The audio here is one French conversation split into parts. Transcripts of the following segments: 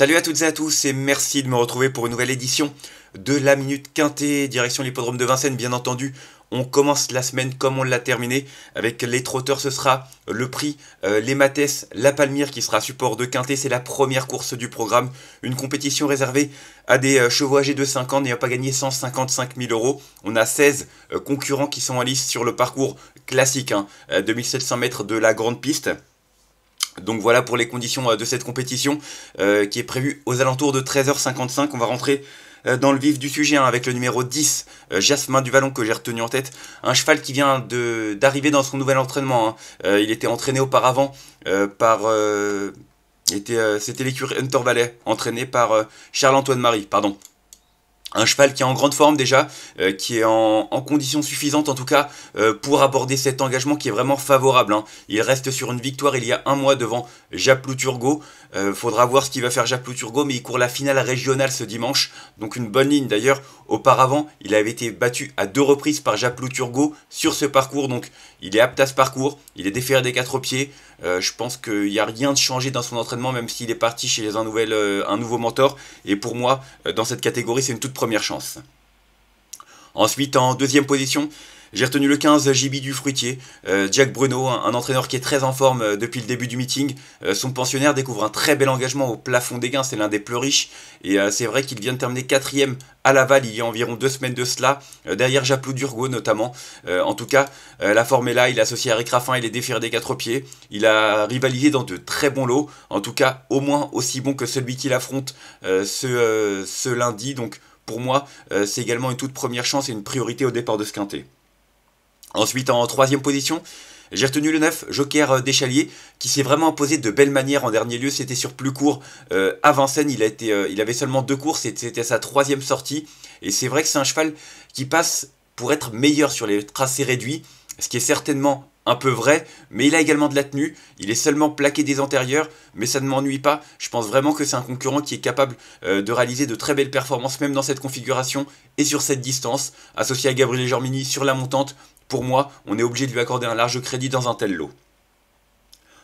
Salut à toutes et à tous et merci de me retrouver pour une nouvelle édition de la Minute Quintée, direction l'hippodrome de Vincennes bien entendu. On commence la semaine comme on l'a terminé avec les trotteurs, ce sera le prix, euh, les Mathès, la Palmyre qui sera support de Quintée. c'est la première course du programme, une compétition réservée à des euh, chevaux âgés de 5 ans n'ayant pas gagné 155 000 euros. On a 16 euh, concurrents qui sont en lice sur le parcours classique, 2700 hein. mètres de la grande piste. Donc voilà pour les conditions euh, de cette compétition euh, qui est prévue aux alentours de 13h55. On va rentrer euh, dans le vif du sujet hein, avec le numéro 10, jasmin Jasmin Duvalon que j'ai retenu en tête. Un cheval qui vient d'arriver dans son nouvel entraînement. Hein. il était entraîné auparavant par... c'était l'écurie Hunter Valley, entraîné par Charles-Antoine Marie, pardon, un cheval qui est en grande forme déjà, euh, qui est en, conditions condition suffisante en tout cas euh, pour aborder cet engagement qui est vraiment favorable. Hein. Il reste sur une victoire il y a un mois devant Japlou Turgot. Euh, faudra voir ce qu'il va faire Japlou mais il court la finale régionale ce dimanche, donc une bonne ligne d'ailleurs. Auparavant, il avait été battu à deux reprises par Japlou sur ce parcours, donc il est apte à ce parcours, il est déféré des quatre pieds. je pense qu'il n'y a rien de changé dans son entraînement, même s'il est parti chez un, nouvel, un nouveau mentor. Et pour moi, dans cette catégorie, c'est une toute première chance. Ensuite, en deuxième position, j'ai retenu le 15 JB du Fruitier, euh, Jack Bruno, un, entraîneur qui est très en forme euh, depuis le début du meeting. Euh, son pensionnaire découvre un très bel engagement au plafond des gains, c'est l'un des plus riches. Et c'est vrai qu'il vient de terminer quatrième à Laval il y a environ deux semaines de cela, derrière Japlou Durgo notamment. en tout cas, la forme est là, il est associé à Rick et il est des quatre pieds. Il a rivalisé dans de très bons lots, en tout cas au moins aussi bon que celui qu'il affronte ce, ce lundi. Donc pour moi, euh, c'est également une toute première chance et une priorité au départ de ce quintet. Ensuite, en troisième position, j'ai retenu le 9, Joker euh, Deschalier, qui s'est vraiment imposé de belle manière en dernier lieu. C'était sur plus court euh, avant scène, Il, a été, il avait seulement deux courses c'était sa troisième sortie. Et c'est vrai que c'est un cheval qui passe pour être meilleur sur les tracés réduits, ce qui est certainement un peu vrai, mais il a également de la tenue, il est seulement plaqué des antérieurs, mais ça ne m'ennuie pas, je pense vraiment que c'est un concurrent qui est capable euh, de réaliser de très belles performances même dans cette configuration et sur cette distance, associé à Gabriel Germini sur la montante, pour moi, on est obligé de lui accorder un large crédit dans un tel lot.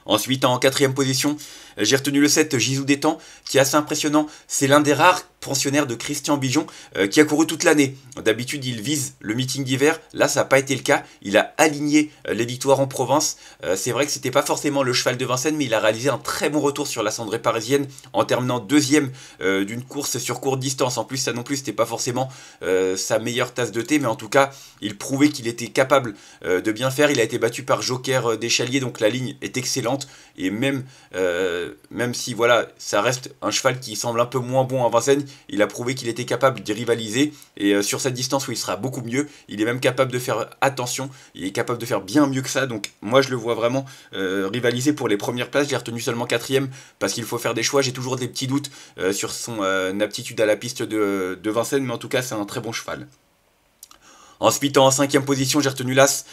Ensuite, en quatrième position, j'ai retenu le 7 des Temps, qui est assez impressionnant. C'est l'un des rares Fonctionnaire de Christian Bijon euh, qui a couru toute l'année. D'habitude, il vise le meeting d'hiver. Là, ça n'a pas été le cas. Il a aligné euh, les victoires en province. Euh, c'est vrai que ce n'était pas forcément le cheval de Vincennes, mais il a réalisé un très bon retour sur la cendrée parisienne en terminant deuxième d'une course sur courte distance. En plus, ça non plus, n'était pas forcément sa meilleure tasse de thé, mais en tout cas, il prouvait qu'il était capable de bien faire. Il a été battu par Joker Deschaliers, donc la ligne est excellente. Et même, même si voilà, ça reste un cheval qui semble un peu moins bon à Vincennes, il a prouvé qu'il était capable de rivaliser, et euh, sur cette distance où il sera beaucoup mieux, il est même capable de faire attention, il est capable de faire bien mieux que ça, donc moi je le vois vraiment euh, rivaliser pour les premières places, j'ai retenu seulement quatrième, parce qu'il faut faire des choix, j'ai toujours des petits doutes euh, sur son aptitude à la piste de, de Vincennes, mais en tout cas c'est un très bon cheval. Ensuite en cinquième position j'ai retenu l'As,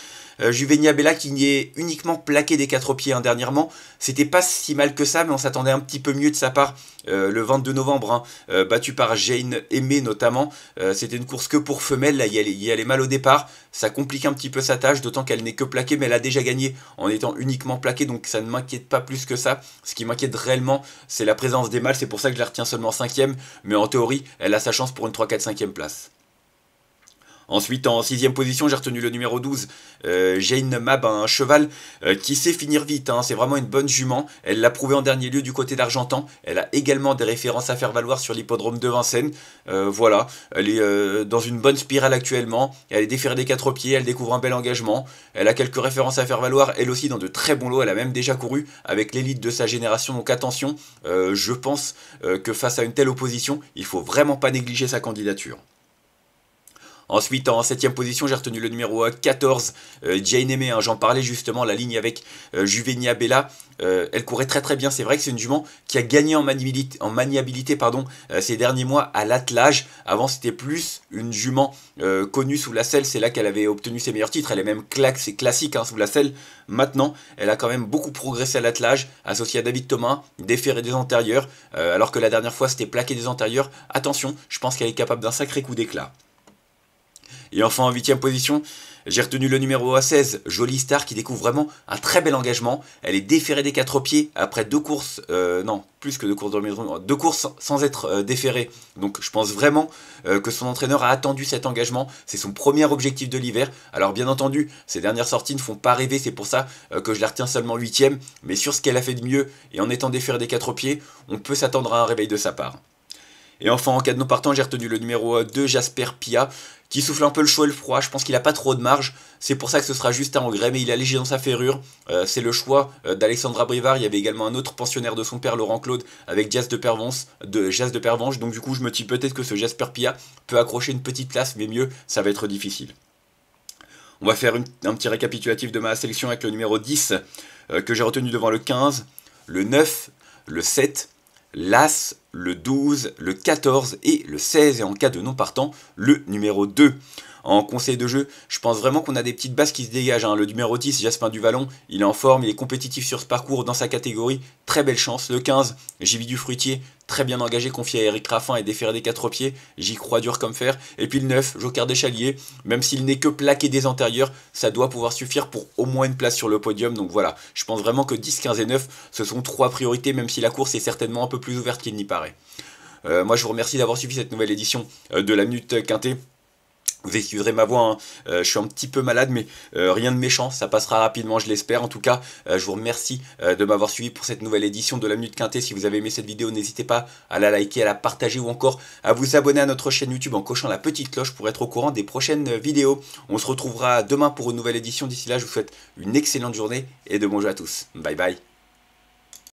euh, Juvenia Bella qui n'y est uniquement plaquée des quatre pieds hein, dernièrement. C'était pas si mal que ça, mais on s'attendait un petit peu mieux de sa part euh, le 22 novembre, hein, euh, battue battu par Jane Aimée notamment. C'était une course que pour femelles, là, il y, allait, mal au départ. Ça complique un petit peu sa tâche, d'autant qu'elle n'est que plaquée, mais elle a déjà gagné en étant uniquement plaquée, donc ça ne m'inquiète pas plus que ça. Ce qui m'inquiète réellement, c'est la présence des mâles, c'est pour ça que je la retiens seulement 5ème, mais en théorie, elle a sa chance pour une 3-4-5ème place. Ensuite, en sixième position, j'ai retenu le numéro 12, euh, Jane Mab, un cheval euh, qui sait finir vite. Hein. c'est vraiment une bonne jument. Elle l'a prouvé en dernier lieu du côté d'Argentan. Elle a également des références à faire valoir sur l'hippodrome de Vincennes. Euh, voilà, elle est dans une bonne spirale actuellement. Elle est déférée des quatre pieds, elle découvre un bel engagement. Elle a quelques références à faire valoir, elle aussi dans de très bons lots. Elle a même déjà couru avec l'élite de sa génération. Donc attention, je pense que face à une telle opposition, il ne faut vraiment pas négliger sa candidature. Ensuite, en 7 position, j'ai retenu le numéro 14, euh, euh, Jane Aimé. Hein. J'en parlais justement, la ligne avec euh, Juvenia Bella. elle courait très très bien. C'est vrai que c'est une jument qui a gagné en maniabilité, en maniabilité pardon, ces derniers mois à l'attelage. Avant, c'était plus une jument connue sous la selle. C'est là qu'elle avait obtenu ses meilleurs titres. Elle est même claque, classique hein, sous la selle. Maintenant, elle a quand même beaucoup progressé à l'attelage, associée à David Thomas, déféré des antérieurs. alors que la dernière fois, c'était plaqué des antérieurs. Attention, je pense qu'elle est capable d'un sacré coup d'éclat. Et enfin en huitième position, j'ai retenu le numéro A16, Jolie Star, qui découvre vraiment un très bel engagement. Elle est déférée des quatre pieds après deux courses, euh, non, plus que deux courses, dans deux courses sans être euh, déférée. Donc je pense vraiment euh, que son entraîneur a attendu cet engagement. C'est son premier objectif de l'hiver. Alors bien entendu, ses dernières sorties ne font pas rêver, c'est pour ça que je la retiens seulement huitième. Mais sur ce qu'elle a fait de mieux et en étant déférée des quatre pieds, on peut s'attendre à un réveil de sa part. Et enfin, en cas de non partant, j'ai retenu le numéro 2, euh, Jasper Pia, qui souffle un peu le chaud et le froid. Je pense qu'il n'a pas trop de marge. C'est pour ça que ce sera juste un engrais, mais il a allégé dans sa ferrure. Euh, c'est le choix euh, d'Alexandra Brivard. Il y avait également un autre pensionnaire de son père, Laurent Claude, avec Jazz de Pervenche. De, Jazz de Pervenche. Donc du coup, je me dis peut-être que ce Jasper Pia peut accrocher une petite place, mais mieux, ça va être difficile. On va faire un petit récapitulatif de ma sélection avec le numéro 10, que j'ai retenu devant le 15, le 9, le 7, l'As, le 12, le 14 et le 16, et en cas de non partant, le numéro 2 en conseil de jeu, je pense vraiment qu'on a des petites bases qui se dégagent. Hein. Le numéro 10, Jaspin Duvalon, il est en forme, il est compétitif sur ce parcours dans sa catégorie. Très belle chance. Le 15, du fruitier très bien engagé, confié à Eric Raffin et déferré des quatre pieds. J'y crois dur comme fer. Et puis le 9, Joker Deschaliers, même s'il n'est que plaqué des antérieurs, ça doit pouvoir suffire pour au moins une place sur le podium. Donc voilà, je pense vraiment que 10, 15 et 9, ce sont trois priorités, même si la course est certainement un peu plus ouverte qu'il n'y paraît. Euh, moi, je vous remercie d'avoir suivi cette nouvelle édition euh, de la Minute Quintée. Vous excuserez ma voix, hein. euh, je suis un petit peu malade, mais euh, rien de méchant, ça passera rapidement, je l'espère. En tout cas, euh, je vous remercie de m'avoir suivi pour cette nouvelle édition de la Minute Quintée. Si vous avez aimé cette vidéo, n'hésitez pas à la liker, à la partager ou encore à vous abonner à notre chaîne YouTube en cochant la petite cloche pour être au courant des prochaines vidéos. On se retrouvera demain pour une nouvelle édition. D'ici là, je vous souhaite une excellente journée et de bons jeux à tous. Bye bye.